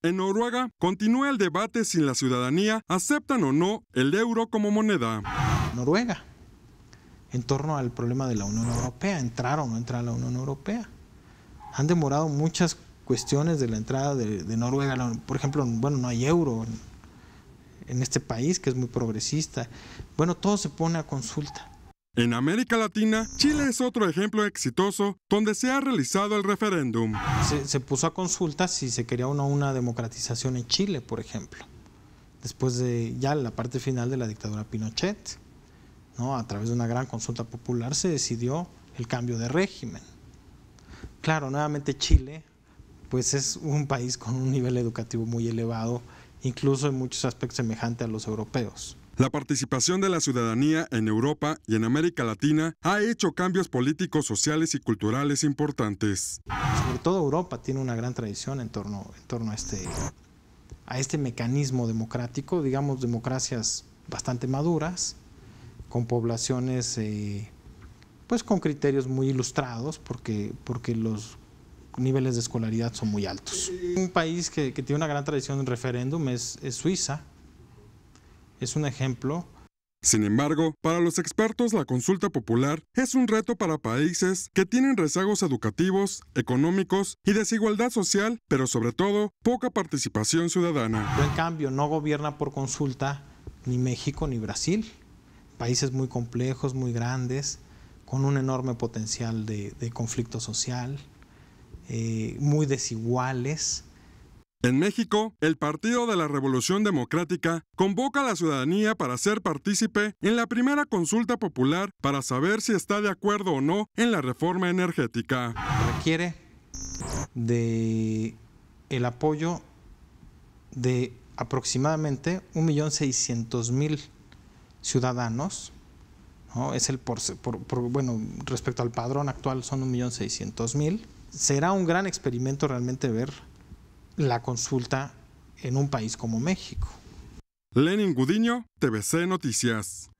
En Noruega continúa el debate si la ciudadanía aceptan o no el euro como moneda. Noruega, en torno al problema de la Unión Europea, entrar o no entrar a la Unión Europea. Han demorado muchas cuestiones de la entrada de, Noruega. Por ejemplo, bueno, no hay euro en este país que es muy progresista. Bueno, todo se pone a consulta. En América Latina, Chile es otro ejemplo exitoso donde se ha realizado el referéndum. Se, puso a consulta si se quería una democratización en Chile, por ejemplo, después de ya la parte final de la dictadura Pinochet. A través de una gran consulta popular se decidió el cambio de régimen. Claro, nuevamente Chile pues es un país con un nivel educativo muy elevado, incluso en muchos aspectos semejante a los europeos. La participación de la ciudadanía en Europa y en América Latina ha hecho cambios políticos, sociales y culturales importantes. Sobre todo Europa tiene una gran tradición en torno, este, a, este, mecanismo democrático, digamos democracias bastante maduras, con poblaciones eh, pues con criterios muy ilustrados porque, porque los niveles de escolaridad son muy altos. Un país que, tiene una gran tradición en referéndum es Suiza, es un ejemplo. Sin embargo, para los expertos la consulta popular es un reto para países que tienen rezagos educativos, económicos y desigualdad social, pero sobre todo poca participación ciudadana. en cambio, no gobierna por consulta ni México ni Brasil, países muy complejos, muy grandes, con un enorme potencial de, conflicto social, eh, muy desiguales. En México, el Partido de la Revolución Democrática convoca a la ciudadanía para ser partícipe en la primera consulta popular para saber si está de acuerdo o no en la reforma energética. Requiere de el apoyo de aproximadamente 1.600.000 ciudadanos. ¿no? Es el bueno, respecto al padrón actual son 1.600.000. Será un gran experimento realmente ver la consulta en un país como México. Lenin Gudiño, TVC Noticias.